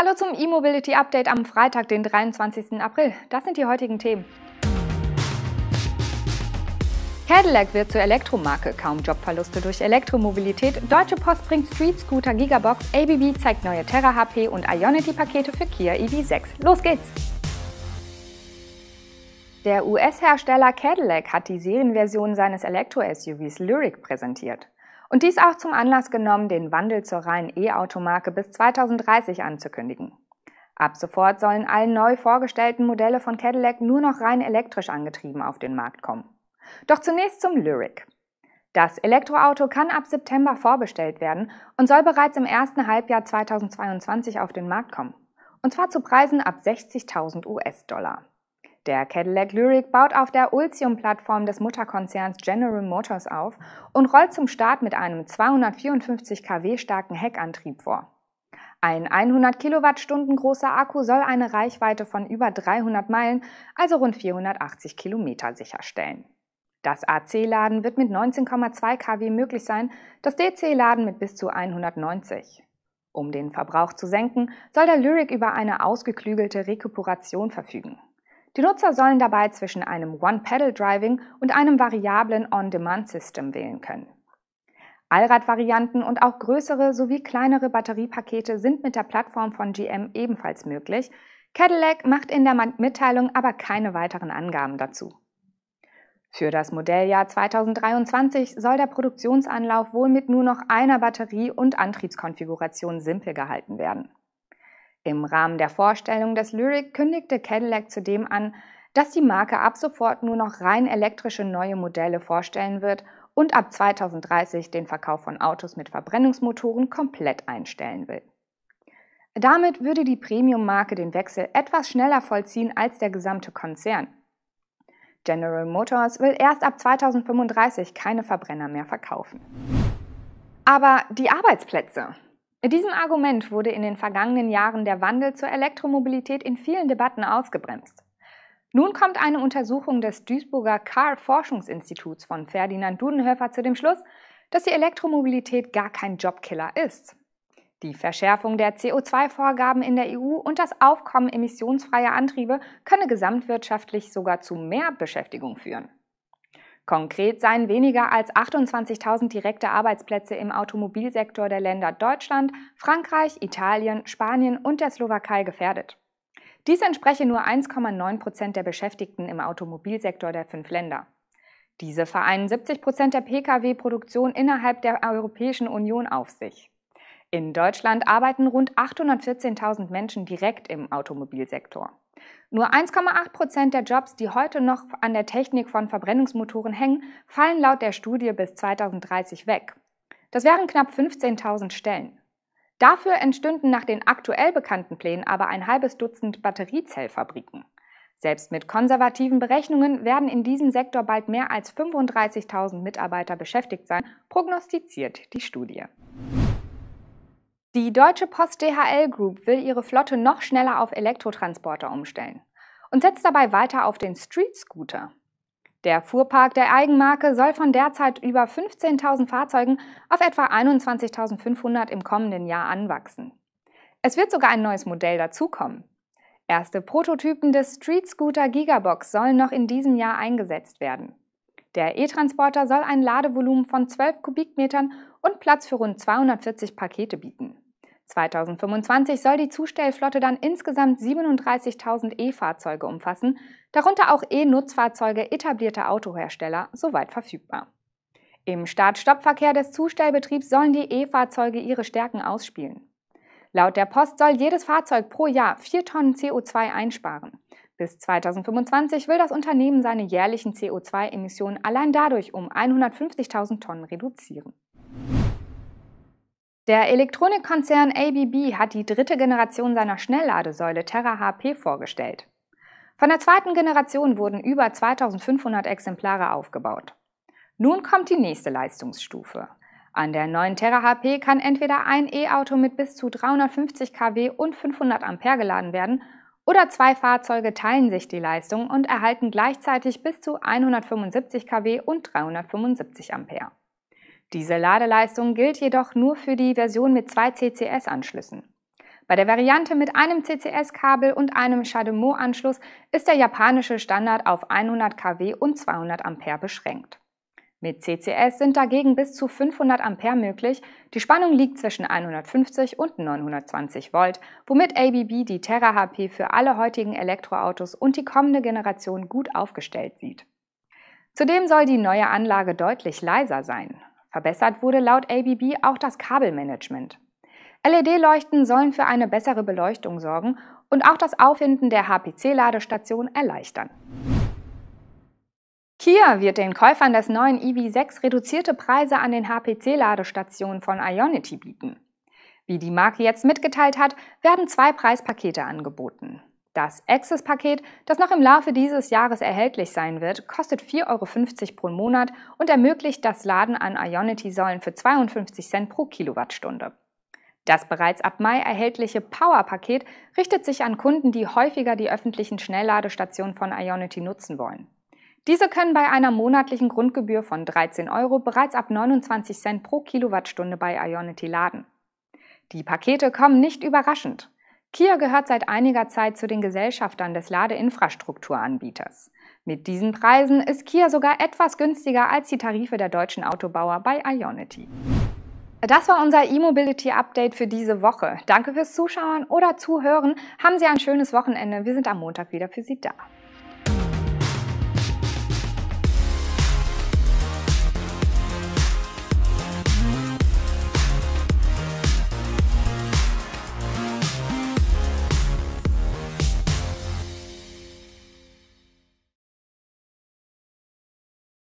Hallo zum E-Mobility Update am Freitag, den 23. April. Das sind die heutigen Themen. Cadillac wird zur Elektromarke, kaum Jobverluste durch Elektromobilität, Deutsche Post bringt Street Scooter Gigabox, ABB zeigt neue Terra HP und Ionity-Pakete für Kia EV6. Los geht's! Der US-Hersteller Cadillac hat die Serienversion seines Elektro-SUVs Lyric präsentiert und dies auch zum Anlass genommen, den Wandel zur reinen E-Automarke bis 2030 anzukündigen. Ab sofort sollen alle neu vorgestellten Modelle von Cadillac nur noch rein elektrisch angetrieben auf den Markt kommen. Doch zunächst zum Lyric. Das Elektroauto kann ab September vorbestellt werden und soll bereits im ersten Halbjahr 2022 auf den Markt kommen. Und zwar zu Preisen ab 60.000 US-Dollar. Der Cadillac Lyric baut auf der Ultium-Plattform des Mutterkonzerns General Motors auf und rollt zum Start mit einem 254 kW starken Heckantrieb vor. Ein 100 Kilowattstunden großer Akku soll eine Reichweite von über 300 Meilen, also rund 480 Kilometer, sicherstellen. Das AC-Laden wird mit 19,2 kW möglich sein, das DC-Laden mit bis zu 190. Um den Verbrauch zu senken, soll der Lyric über eine ausgeklügelte Rekuperation verfügen. Die Nutzer sollen dabei zwischen einem One-Pedal-Driving und einem variablen On-Demand-System wählen können. Allradvarianten und auch größere sowie kleinere Batteriepakete sind mit der Plattform von GM ebenfalls möglich. Cadillac macht in der Mitteilung aber keine weiteren Angaben dazu. Für das Modelljahr 2023 soll der Produktionsanlauf wohl mit nur noch einer Batterie und Antriebskonfiguration simpel gehalten werden. Im Rahmen der Vorstellung des Lyric kündigte Cadillac zudem an, dass die Marke ab sofort nur noch rein elektrische neue Modelle vorstellen wird und ab 2030 den Verkauf von Autos mit Verbrennungsmotoren komplett einstellen will. Damit würde die Premium-Marke den Wechsel etwas schneller vollziehen als der gesamte Konzern. General Motors will erst ab 2035 keine Verbrenner mehr verkaufen. Aber die Arbeitsplätze, mit diesem Argument wurde in den vergangenen Jahren der Wandel zur Elektromobilität in vielen Debatten ausgebremst. Nun kommt eine Untersuchung des Duisburger Car Forschungsinstituts von Ferdinand Dudenhöfer zu dem Schluss, dass die Elektromobilität gar kein Jobkiller ist. Die Verschärfung der CO2-Vorgaben in der EU und das Aufkommen emissionsfreier Antriebe könne gesamtwirtschaftlich sogar zu mehr Beschäftigung führen. Konkret seien weniger als 28.000 direkte Arbeitsplätze im Automobilsektor der Länder Deutschland, Frankreich, Italien, Spanien und der Slowakei gefährdet. Dies entspreche nur 1,9 Prozent der Beschäftigten im Automobilsektor der fünf Länder. Diese vereinen 70 Prozent der Pkw-Produktion innerhalb der Europäischen Union auf sich. In Deutschland arbeiten rund 814.000 Menschen direkt im Automobilsektor. Nur 1,8 Prozent der Jobs, die heute noch an der Technik von Verbrennungsmotoren hängen, fallen laut der Studie bis 2030 weg. Das wären knapp 15.000 Stellen. Dafür entstünden nach den aktuell bekannten Plänen aber ein halbes Dutzend Batteriezellfabriken. Selbst mit konservativen Berechnungen werden in diesem Sektor bald mehr als 35.000 Mitarbeiter beschäftigt sein, prognostiziert die Studie. Die Deutsche Post DHL Group will ihre Flotte noch schneller auf Elektrotransporter umstellen und setzt dabei weiter auf den Street Scooter. Der Fuhrpark der Eigenmarke soll von derzeit über 15.000 Fahrzeugen auf etwa 21.500 im kommenden Jahr anwachsen. Es wird sogar ein neues Modell dazukommen. Erste Prototypen des Street Scooter Gigabox sollen noch in diesem Jahr eingesetzt werden. Der E-Transporter soll ein Ladevolumen von 12 Kubikmetern und Platz für rund 240 Pakete bieten. 2025 soll die Zustellflotte dann insgesamt 37.000 E-Fahrzeuge umfassen, darunter auch E-Nutzfahrzeuge etablierter Autohersteller, soweit verfügbar. Im Start-Stopp-Verkehr des Zustellbetriebs sollen die E-Fahrzeuge ihre Stärken ausspielen. Laut der Post soll jedes Fahrzeug pro Jahr 4 Tonnen CO2 einsparen. Bis 2025 will das Unternehmen seine jährlichen CO2-Emissionen allein dadurch um 150.000 Tonnen reduzieren. Der Elektronikkonzern ABB hat die dritte Generation seiner Schnellladesäule Terra HP vorgestellt. Von der zweiten Generation wurden über 2500 Exemplare aufgebaut. Nun kommt die nächste Leistungsstufe. An der neuen Terra HP kann entweder ein E-Auto mit bis zu 350 kW und 500 Ampere geladen werden oder zwei Fahrzeuge teilen sich die Leistung und erhalten gleichzeitig bis zu 175 kW und 375 Ampere. Diese Ladeleistung gilt jedoch nur für die Version mit zwei CCS-Anschlüssen. Bei der Variante mit einem CCS-Kabel und einem Chademo-Anschluss ist der japanische Standard auf 100 kW und 200 Ampere beschränkt. Mit CCS sind dagegen bis zu 500 Ampere möglich. Die Spannung liegt zwischen 150 und 920 Volt, womit ABB die Terra HP für alle heutigen Elektroautos und die kommende Generation gut aufgestellt sieht. Zudem soll die neue Anlage deutlich leiser sein. Verbessert wurde laut ABB auch das Kabelmanagement. LED-Leuchten sollen für eine bessere Beleuchtung sorgen und auch das Auffinden der HPC-Ladestation erleichtern. Kia wird den Käufern des neuen EV6 reduzierte Preise an den HPC-Ladestationen von Ionity bieten. Wie die Marke jetzt mitgeteilt hat, werden zwei Preispakete angeboten. Das Access-Paket, das noch im Laufe dieses Jahres erhältlich sein wird, kostet 4,50 Euro pro Monat und ermöglicht das Laden an Ionity-Säulen für 52 Cent pro Kilowattstunde. Das bereits ab Mai erhältliche Power-Paket richtet sich an Kunden, die häufiger die öffentlichen Schnellladestationen von Ionity nutzen wollen. Diese können bei einer monatlichen Grundgebühr von 13 Euro bereits ab 29 Cent pro Kilowattstunde bei Ionity laden. Die Pakete kommen nicht überraschend. Kia gehört seit einiger Zeit zu den Gesellschaftern des Ladeinfrastrukturanbieters. Mit diesen Preisen ist Kia sogar etwas günstiger als die Tarife der deutschen Autobauer bei Ionity. Das war unser E-Mobility-Update für diese Woche. Danke fürs Zuschauen oder Zuhören. Haben Sie ein schönes Wochenende. Wir sind am Montag wieder für Sie da.